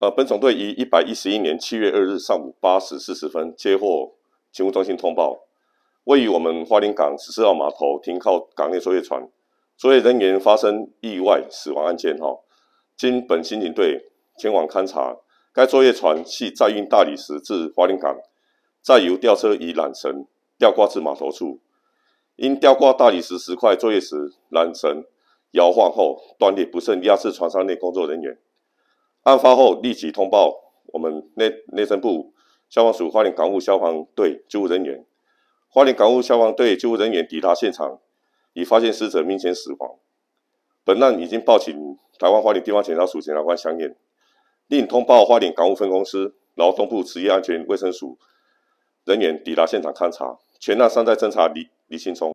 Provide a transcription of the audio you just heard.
呃，本总队于一百一十一年七月二日上午八时四十分接获勤务中心通报，位于我们华林港十四号码头停靠港内作业船，作业人员发生意外死亡案件。哈，经本刑警队前往勘查，该作业船系载运大理石至华林港，再由吊车以缆绳吊挂至码头处，因吊挂大理石石块作业时缆绳摇晃后断裂，不慎压至船上内工作人员。案发后立即通报我们内内政部消防署花莲港务消防队救护人员，花莲港务消防队救护人员抵达现场，已发现死者明显死亡。本案已经报请台湾花莲地方检察署检察官相验，另通报花莲港务分公司劳动部职业安全卫生署人员抵达现场勘查，全案尚在侦查李李庆聪。